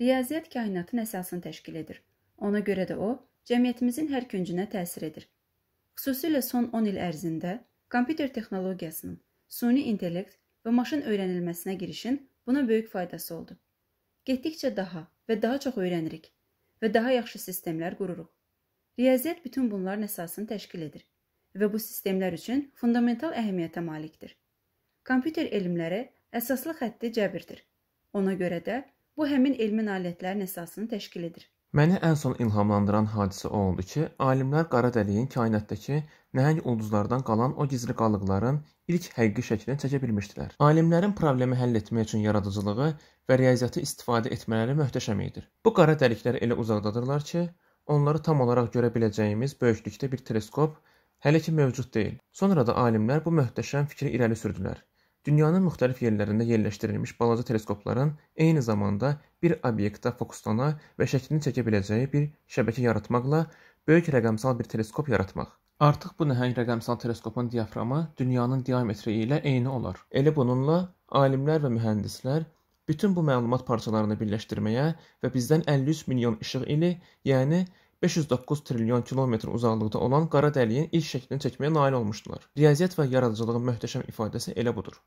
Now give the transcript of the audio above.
Riyaziyyat kainatın əsasını təşkil edir. Ona görə də o, cəmiyyətimizin hər küncünə təsir edir. Xüsusilə son 10 il ərzində kompüter texnologiyasının, süni intellekt və maşın öyrənilməsinə girişin buna böyük faydası oldu. Getdikcə daha və daha çox öyrənirik və daha yaxşı sistemlər qururuq. Riyaziyyat bütün bunların əsasını təşkil edir və bu sistemlər üçün fundamental əhəmiyyətə malikdir. Kompüter elmləri əsaslı xətti cəbirdir. Ona görə də Bu həmin elmin alətlərin əsasını təşkil edir. Məni ən son ilhamlandıran hadisə o oldu ki, alimlər qara dəliyin kainatdakı nəhəng ulduzlardan qalan o gizli qalıqların ilk həqiqi şəklini çəkə bilmişdilər. Alimlərin problemi həll etmək üçün yaradıcılığı və riyaziyyatı istifadə etmələri möhtəşəm idi. Bu qara dəliklər elə uzaqdadırlar ki, onları tam olaraq görə biləcəyimiz böyüklükdə bir teleskop hələ ki mövcud deyil. Sonra da alimlər bu möhtəşəm fikri irəli sürdülər Dünyanın müxtəlif yerlərində yerləşdirilmiş balaca teleskopların eyni zamanda bir obyektə fokuslana və şəklini çəkə biləcəyi bir şəbəkə yaratmaqla böyük rəqəmsal bir teleskop yaratmaq. Artıq bu nəhəng rəqəmsal teleskopun diaframı dünyanın diametri ilə eyni olar. Elə bununla alimlər və mühəndislər bütün bu məlumat parçalarını birləşdirməyə və bizdən 53 milyon işıq ili, yəni 509 trilyon kilometr uzaqlıqda olan qara dəliyin ilk şəklini çəkməyə nail olmuşdular. Riyaziyyat və yaradıcılığın möhtəşəm ifadəsi elə budur.